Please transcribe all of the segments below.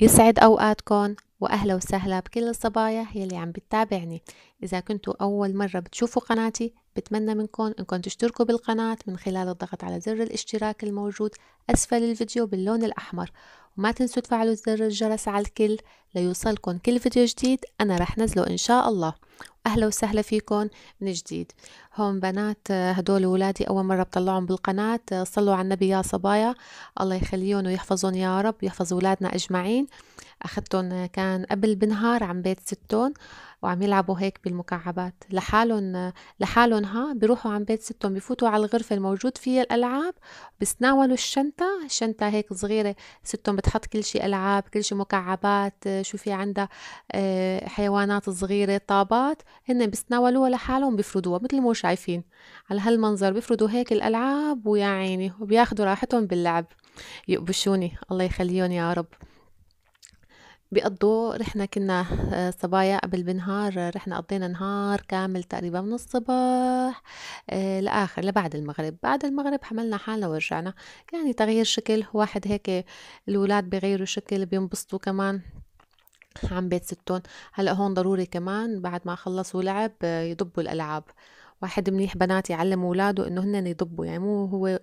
يسعد أوقاتكم وأهلا وسهلا بكل الصبايا يلي عم بتتابعني إذا كنتوا أول مرة بتشوفوا قناتي بتمنى منكم إنكم تشتركوا بالقناة من خلال الضغط على زر الاشتراك الموجود أسفل الفيديو باللون الأحمر وما تنسوا تفعلوا زر الجرس على الكل ليوصلكم كل فيديو جديد أنا رح نزله إن شاء الله أهلا وسهلا فيكم من جديد هون بنات هدول ولادي أول مرة بطلعهم بالقناة صلوا على النبي يا صبايا الله يخليهم ويحفظهم يا رب يحفظ ولادنا أجمعين أخذتهم كان قبل بنهار عم بيت ستهم وعم يلعبوا هيك بالمكعبات لحالهم لحالهم ها بيروحوا عم بيت ستهم بفوتوا على الغرفة الموجود فيها الألعاب بيتناولوا الشنطة الشنطة هيك صغيرة ستهم بتحط كل شيء ألعاب كل شيء مكعبات شو في عندها آه، حيوانات صغيرة طابات هن بيتناولوها لحالهم بيفردوها مثل ما شايفين على هالمنظر بيفردوا هيك الألعاب ويا عيني وبياخدوا راحتهم باللعب يقبشوني الله يخليهم يا رب بيقضوا رحنا كنا آه، صبايا قبل بنهار آه، رحنا قضينا نهار كامل تقريبا من الصباح آه، لآخر لبعد المغرب بعد المغرب حملنا حالنا ورجعنا يعني تغيير شكل واحد هيك الولاد بيغيروا شكل بينبسطوا كمان عن بيت ستون هلأ هون ضروري كمان بعد ما خلصوا لعب يضبوا الألعاب واحد منيح بنات يعلم اولاده انه هن يضبوا يعني مو هو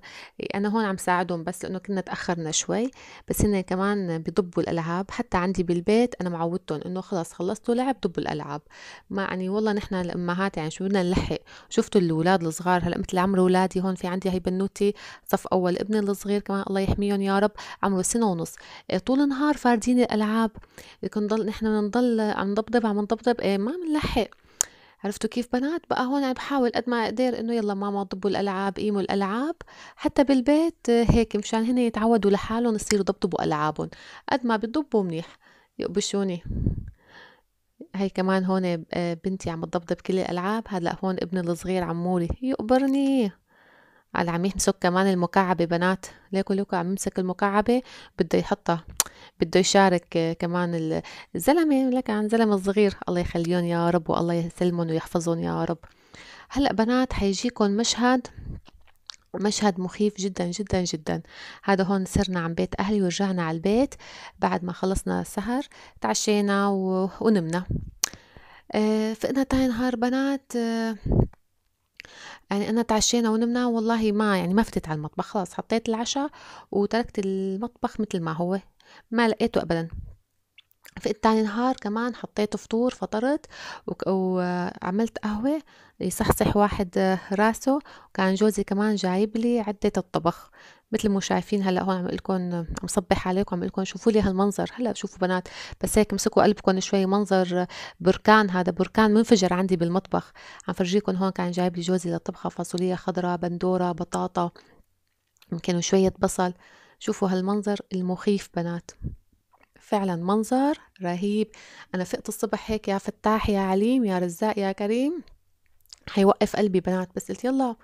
انا هون عم ساعدهم بس لانه كنا تاخرنا شوي بس هن كمان بيضبوا الالعاب حتى عندي بالبيت انا معودتهم انه خلص خلصتوا لعب ضبوا الالعاب ما يعني والله نحن الامهات يعني شو بدنا نلحق شفتوا الاولاد الصغار هلا مثل عمر اولادي هون في عندي هي بنوتي صف اول ابني الصغير كمان الله يحميهم يا رب عمره سنه ونص إيه طول النهار فاردين الالعاب كنضل نحن بنضل عم نضبضب عم نضبضب إيه ما بنلحق عرفتوا كيف بنات بقى هون عم بحاول قد ما اقدر انه يلا ماما ضبوا الالعاب قيموا الالعاب حتى بالبيت هيك مشان هن يتعودوا لحالهم يصيروا ضبطوا العابهم قد ما بيضبوا منيح يقبشوني هي كمان هون آه، بنتي عم تضبضب كل الالعاب هلا هون ابني الصغير عموري يقبرني قال عم يمسك كمان المكعبة بنات ليكو ليكو عم يمسك المكعبة بده يحطها بده يشارك كمان الزلمة لك عن زلمة صغير الله يخليهم يا رب والله يسلمهم ويحفظهم يا رب هلأ بنات حيجيكم مشهد مشهد مخيف جدا جدا جدا هذا هون صرنا عن بيت أهلي ورجعنا على البيت بعد ما خلصنا السهر تعشينا و... ونمنا آه، فقنا تاني نهار بنات آه، يعني انا تعشينا ونمنا والله ما يعني ما فتت على المطبخ خلاص حطيت العشاء وتركت المطبخ مثل ما هو ما لقيته ابدا في تاني نهار كمان حطيت فطور فطرت وعملت قهوة يصحصح واحد راسه وكان جوزي كمان جايب لي عدة الطبخ مثل ما شايفين هلا هون عم لكم عم صبح عليكم عم لكم شوفوا لي هالمنظر هلا شوفوا بنات بس هيك مسكوا قلبكم شوي منظر بركان هذا بركان منفجر عندي بالمطبخ عم فرجيكم هون كان جايب لي جوزي للطبخة فاصولية خضراء بندورة بطاطا يمكن شويه بصل شوفوا هالمنظر المخيف بنات فعلا منظر رهيب أنا فقت الصبح هيك يا فتاح يا عليم يا رزاق يا كريم حيوقف قلبي بنات بس قلت يلا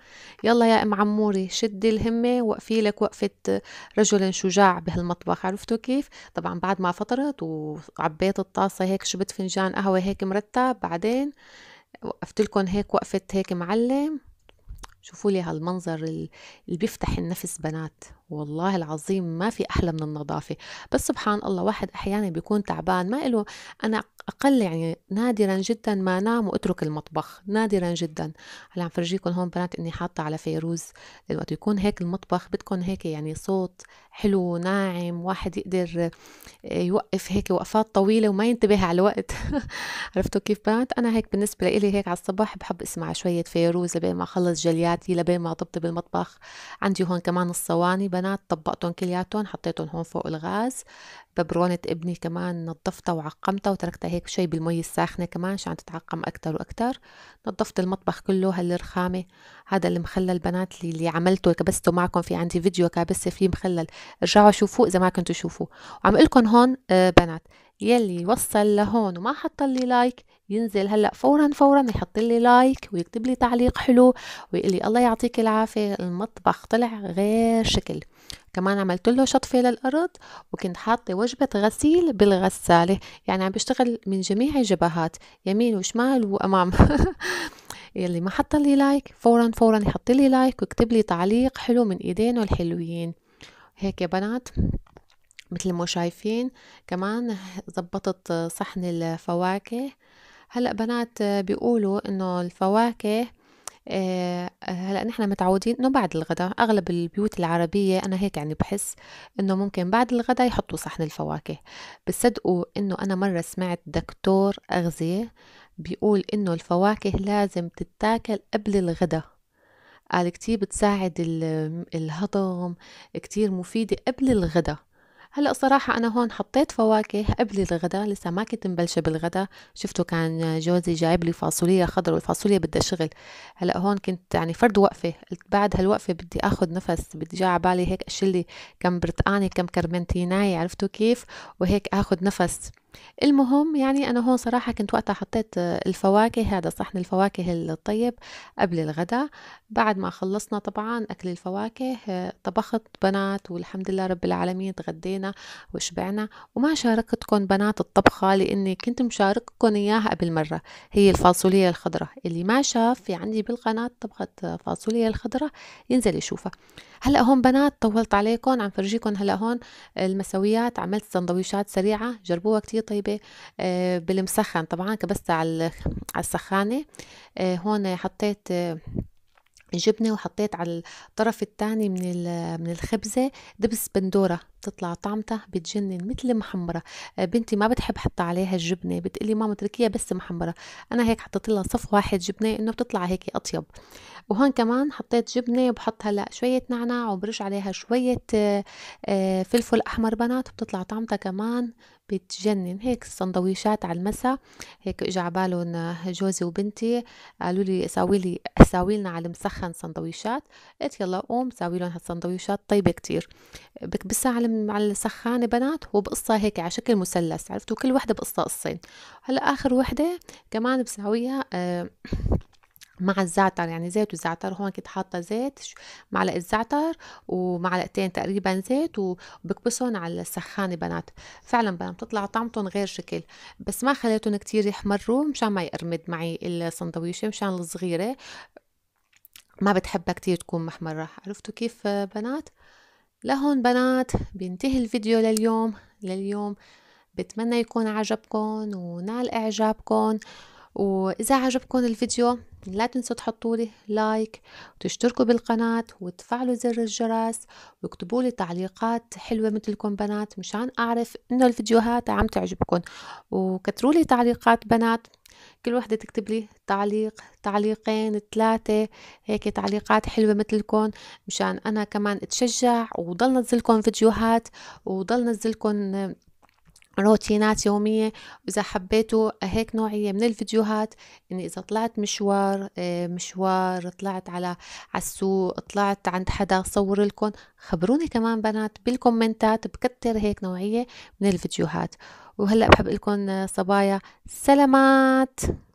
يلا يا ام عموري شدي الهمه وقفي لك وقفه رجل شجاع بهالمطبخ عرفتوا كيف طبعا بعد ما فطرت وعبيت الطاسه هيك شبت فنجان قهوه هيك مرتب بعدين وقفت لكم هيك وقفه هيك معلم شوفوا لي هالمنظر اللي بيفتح النفس بنات والله العظيم ما في أحلى من النظافة بس سبحان الله واحد أحيانا بيكون تعبان ما له أنا أقل يعني نادرا جدا ما نام وأترك المطبخ نادرا جدا هلا عم فرجيكم هون بنات إني حاطة على فيروز الوقت يكون هيك المطبخ بدكم هيك يعني صوت حلو ناعم واحد يقدر آه، يوقف هيك وقفات طويلة وما ينتبه على الوقت عرفتوا كيف بنات أنا هيك بالنسبة لي هيك على الصباح بحب أسمع شوية فيروز لبين ما أخلص جلياتي لبين ما أطبطب بالمطبخ عندي هون كمان الصواني بنات طبقتهم كلياتهم حطيتهم هون فوق الغاز ببرونة ابني كمان نظفتها وعقمتها وتركتها هيك شوي بالمي الساخنة كمان عشان تتعقم أكتر وأكتر نظفت المطبخ كله هالرخامة هذا المخلل بنات اللي, اللي عملته كبسته معكم في عندي فيديو كابسة فيه مخلل ارجعوا شوفوه إذا ما كنتوا شوفوه وعم لكم هون آه، بنات يلي وصل لهون وما حط لي لايك ينزل هلا فورا فورا يحط لي لايك ويكتب لي تعليق حلو ويقول لي الله يعطيك العافيه المطبخ طلع غير شكل كمان عملت له شطفه للارض وكنت حاطه وجبه غسيل بالغساله يعني عم بشتغل من جميع الجبهات يمين وشمال وامام يلي ما حط لي لايك فورا فورا يحط لي لايك ويكتب لي تعليق حلو من ايدينه الحلوين هيك يا بنات مثل ما شايفين كمان زبطت صحن الفواكه هلا بنات بيقولوا انه الفواكه آه، هلا نحن متعودين انه بعد الغداء اغلب البيوت العربيه انا هيك يعني بحس انه ممكن بعد الغداء يحطوا صحن الفواكه بصدقوا انه انا مره سمعت دكتور اغذيه بيقول انه الفواكه لازم تتاكل قبل الغداء قال كتير بتساعد الهضم كتير مفيدة قبل الغداء هلا صراحة أنا هون حطيت فواكه قبل الغداء لسه ما كنت مبلشة بالغداء شفتوا كان جوزي جايب لي فاصولية خضر والفاصولية بدها شغل هلا هون كنت يعني فرد وقفة قلت بعد هالوقفة بدي أخذ نفس بدي جا عبالي بالي هيك أشلي كم برتقانة كم كرمنتيناي عرفتوا كيف وهيك أخذ نفس المهم يعني أنا هون صراحة كنت وقتها حطيت آه، الفواكه هذا صحن الفواكه الطيب قبل الغداء بعد ما خلصنا طبعا أكل الفواكه آه، طبخت بنات والحمد لله رب العالمين تغدينا وشبعنا وما شاركتكم بنات الطبخة لأني كنت مشارككم إياها قبل مرة هي الفاصولية الخضراء اللي ما شاف في يعني عندي بالقناة طبخة آه، فاصولية الخضراء ينزل يشوفها هلا هون بنات طولت عليكم عم فرجيكم هلا هون المسويات عملت سندويشات سريعة جربوها كتير كتير طيبة آه، بالمسخن طبعا كبستها على السخانة آه، هون حطيت آه، جبنة وحطيت على الطرف الثاني من من الخبزة دبس بندورة بتطلع طعمتها بتجنن مثل محمرة بنتي ما بتحب حط عليها الجبنة بتقلي ماما اتركيها بس محمرة أنا هيك حطيت لها صف واحد جبنة إنه بتطلع هيك أطيب وهون كمان حطيت جبنة وبحط هلأ شوية نعناع وبرش عليها شوية آه، فلفل أحمر بنات وبتطلع طعمتها كمان بتجنن هيك السندويشات على المساء هيك اجى على آه، جوزي وبنتي قالوا لي ساوي لي ساوي لنا على المسخن سندويشات قلت يلا قوم ساوي لهم هالسندويشات طيبه كتير بكبسها على السخانه بنات وبقصها هيك على شكل مثلث عرفتوا كل وحده بقصها قصين هلا اخر وحده كمان بساويها آه مع الزعتر يعني زيت وزعتر هون كنت حاطه زيت معلقه زعتر ومعلقتين تقريبا زيت وبكبسهم على السخانه بنات فعلا بنات بتطلع طعمتهم غير شكل بس ما خليتهم كتير يحمروا مشان ما يقرمد معي السندويشه مشان الصغيره ما بتحبها كتير تكون محمرة عرفتوا كيف بنات لهون بنات بينتهي الفيديو لليوم لليوم بتمنى يكون عجبكم ونال اعجابكم وإذا عجبكم الفيديو لا تنسوا تحطوا لي لايك وتشتركوا بالقناة وتفعلوا زر الجرس واكتبوا لي تعليقات حلوة مثلكم بنات مشان أعرف إنه الفيديوهات عم تعجبكم وكتروا لي تعليقات بنات كل وحدة تكتب لي تعليق تعليقين ثلاثة هيك تعليقات حلوة مثلكم مشان أنا كمان أتشجع وضل نزلكم فيديوهات وضل نزلكم روتينات يومية وإذا حبيتوا هيك نوعية من الفيديوهات إني إذا طلعت مشوار آه، مشوار طلعت على السوق طلعت عند حدا صور لكم خبروني كمان بنات بالكومنتات بكتر هيك نوعية من الفيديوهات وهلأ بحب لكم صبايا سلامات